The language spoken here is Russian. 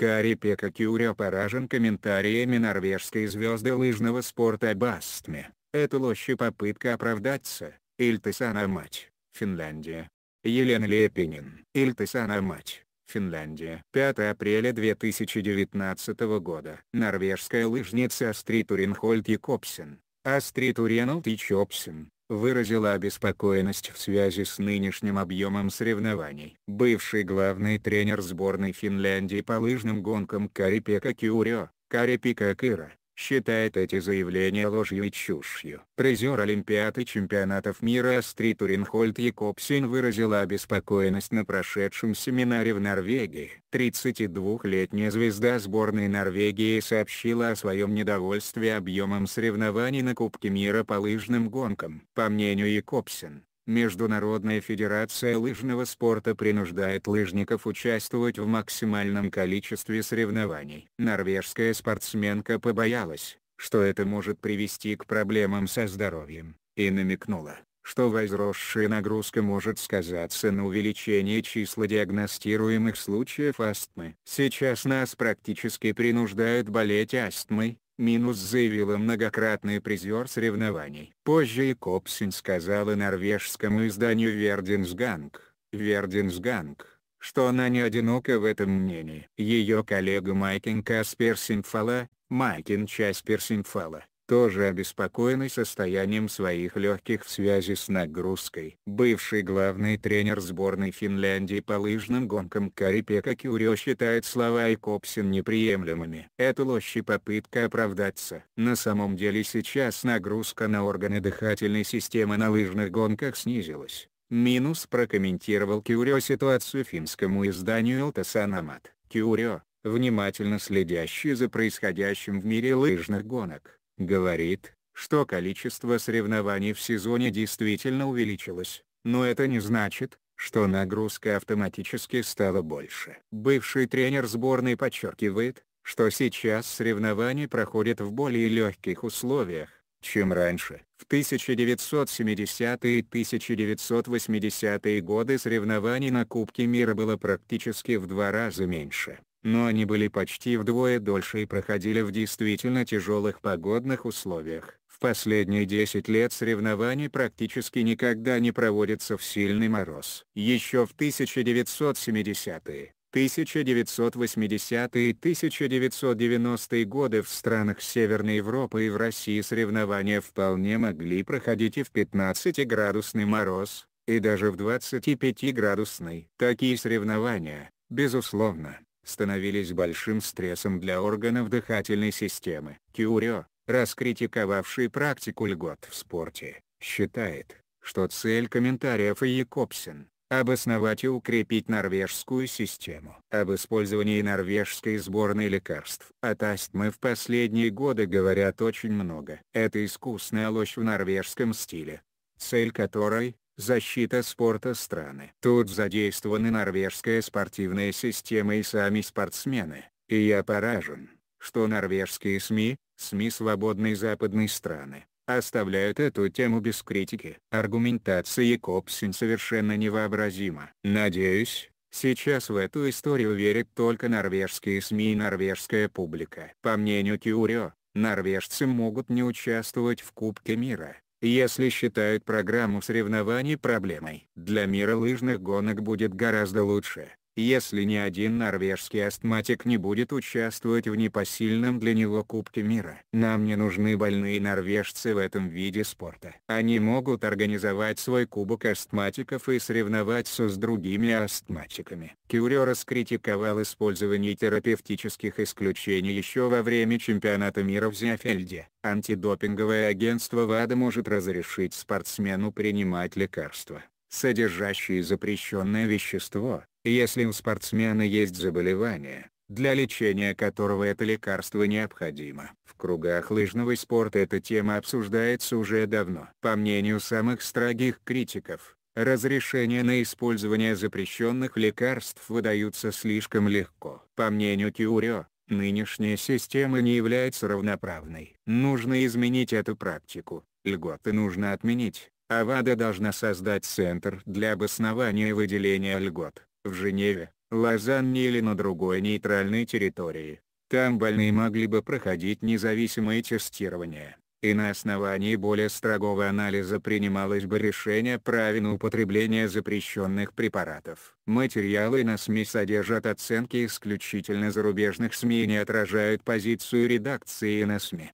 Карипе Кюря поражен комментариями норвежской звезды лыжного спорта Бастме. Это ложь попытка оправдаться. Ильтесана мать, Финляндия. Елена Лепинин. Ильтесана мать. Финляндия. 5 апреля 2019 года. Норвежская лыжница Астрид Уренхольд Якобсен. Астрид Уренхольд Якобсен, выразила обеспокоенность в связи с нынешним объемом соревнований. Бывший главный тренер сборной Финляндии по лыжным гонкам Карипека Кюрё, Карипека Кыра, считает эти заявления ложью и чушью. Призер Олимпиад и чемпионатов мира Астри Туринхольд Якобсен выразила обеспокоенность на прошедшем семинаре в Норвегии. 32-летняя звезда сборной Норвегии сообщила о своем недовольстве объемом соревнований на Кубке мира по лыжным гонкам. По мнению Якобсин, Международная федерация лыжного спорта принуждает лыжников участвовать в максимальном количестве соревнований. Норвежская спортсменка побоялась, что это может привести к проблемам со здоровьем, и намекнула, что возросшая нагрузка может сказаться на увеличении числа диагностируемых случаев астмы. Сейчас нас практически принуждают болеть астмой, минус заявила многократный призер соревнований. Позже и Копсин сказала норвежскому изданию Вердинсганг, Вердинсганг, что она не одинока в этом мнении. Ее коллега Майкин Касперсинфала, Майкин Часперсинфала, тоже обеспокоены состоянием своих легких в связи с нагрузкой. Бывший главный тренер сборной Финляндии по лыжным гонкам Карипека Кюрио считает слова и неприемлемыми. Это ложь и попытка оправдаться. На самом деле сейчас нагрузка на органы дыхательной системы на лыжных гонках снизилась. Минус прокомментировал Кюрио ситуацию финскому изданию Элтасанамат. Кюрио, внимательно следящий за происходящим в мире лыжных гонок, говорит, что количество соревнований в сезоне действительно увеличилось, но это не значит, что нагрузка автоматически стала больше. Бывший тренер сборной подчеркивает, что сейчас соревнования проходят в более легких условиях, чем раньше. В 1970-е и 1980-е годы соревнований на Кубке мира было практически в два раза меньше но они были почти вдвое дольше и проходили в действительно тяжелых погодных условиях. В последние 10 лет соревнований практически никогда не проводятся в сильный мороз. Еще в 1970-е, 1980-е и 1990-е годы в странах Северной Европы и в России соревнования вполне могли проходить и в 15-градусный мороз, и даже в 25-градусный. Такие соревнования, безусловно, становились большим стрессом для органов дыхательной системы. Кюрё, раскритиковавший практику льгот в спорте, считает, что цель комментариев и Якобсен – обосновать и укрепить норвежскую систему. Об использовании норвежской сборной лекарств от астмы в последние годы говорят очень много. Это искусная ложь в норвежском стиле, цель которой защита спорта страны. Тут задействованы норвежская спортивная система и сами спортсмены, и я поражен, что норвежские СМИ, СМИ свободной западной страны, оставляют эту тему без критики. Аргументация Якобсин совершенно невообразима. Надеюсь, сейчас в эту историю верят только норвежские СМИ и норвежская публика. По мнению Кюрио, норвежцы могут не участвовать в Кубке мира, если считают программу соревнований проблемой. Для мира лыжных гонок будет гораздо лучше, если ни один норвежский астматик не будет участвовать в непосильном для него Кубке мира. Нам не нужны больные норвежцы в этом виде спорта. Они могут организовать свой Кубок астматиков и соревноваться с другими астматиками. Кюрё раскритиковал использование терапевтических исключений еще во время чемпионата мира в Зиафельде. Антидопинговое агентство ВАДА может разрешить спортсмену принимать лекарства содержащие запрещенное вещество, если у спортсмена есть заболевание, для лечения которого это лекарство необходимо. В кругах лыжного спорта эта тема обсуждается уже давно. По мнению самых строгих критиков, разрешения на использование запрещенных лекарств выдаются слишком легко. По мнению Кюрио, нынешняя система не является равноправной. Нужно изменить эту практику, льготы нужно отменить, Авада должна создать центр для обоснования выделения льгот, в Женеве, Лозанне или на другой нейтральной территории. Там больные могли бы проходить независимые тестирования, и на основании более строгого анализа принималось бы решение правильного употребления запрещенных препаратов. Материалы на СМИ содержат оценки исключительно зарубежных СМИ и не отражают позицию редакции на СМИ.